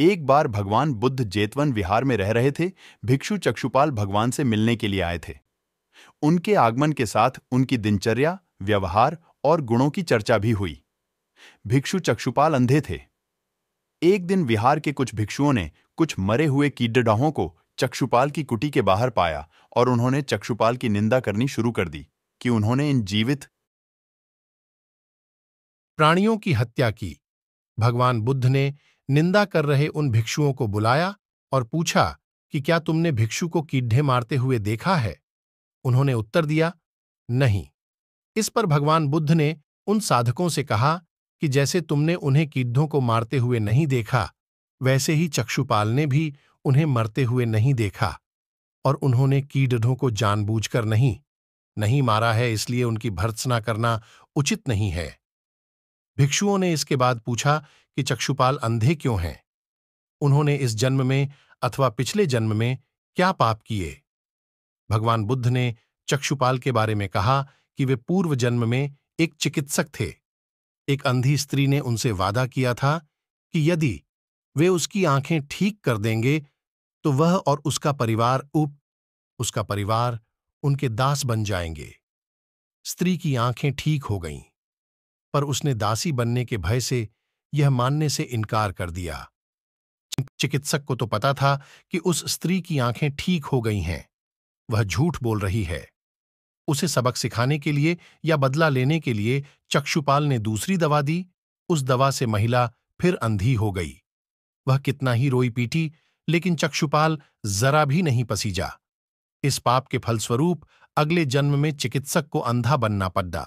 एक बार भगवान बुद्ध जेतवन विहार में रह रहे थे भिक्षु चक्षुपाल भगवान से मिलने के लिए आए थे उनके आगमन के साथ उनकी दिनचर्या व्यवहार और गुणों की चर्चा भी हुई भिक्षु चक्षुपाल अंधे थे एक दिन विहार के कुछ भिक्षुओं ने कुछ मरे हुए कीडडाहों को चक्षुपाल की कुटी के बाहर पाया और उन्होंने चक्षुपाल की निंदा करनी शुरू कर दी कि उन्होंने इन जीवित प्राणियों की हत्या की भगवान बुद्ध ने निंदा कर रहे उन भिक्षुओं को बुलाया और पूछा कि क्या तुमने भिक्षु को कीड्ढे मारते हुए देखा है उन्होंने उत्तर दिया नहीं इस पर भगवान बुद्ध ने उन साधकों से कहा कि जैसे तुमने उन्हें कीड्ढों को मारते हुए नहीं देखा वैसे ही चक्षुपाल ने भी उन्हें मरते हुए नहीं देखा और उन्होंने कीडढ़ों को जानबूझकर नहीं नहीं मारा है इसलिए उनकी भर्त्सना करना उचित नहीं है भिक्षुओं ने इसके बाद पूछा कि चक्षुपाल अंधे क्यों हैं उन्होंने इस जन्म में अथवा पिछले जन्म में क्या पाप किए भगवान बुद्ध ने चक्षुपाल के बारे में कहा कि वे पूर्व जन्म में एक चिकित्सक थे एक अंधी स्त्री ने उनसे वादा किया था कि यदि वे उसकी आंखें ठीक कर देंगे तो वह और उसका परिवार उप उसका परिवार उनके दास बन जाएंगे स्त्री की आंखें ठीक हो गईं पर उसने दासी बनने के भय से यह मानने से इनकार कर दिया चिकित्सक को तो पता था कि उस स्त्री की आंखें ठीक हो गई हैं वह झूठ बोल रही है उसे सबक सिखाने के लिए या बदला लेने के लिए चक्षुपाल ने दूसरी दवा दी उस दवा से महिला फिर अंधी हो गई वह कितना ही रोई पीटी लेकिन चक्षुपाल जरा भी नहीं पसीजा इस पाप के फलस्वरूप अगले जन्म में चिकित्सक को अंधा बनना पड़ा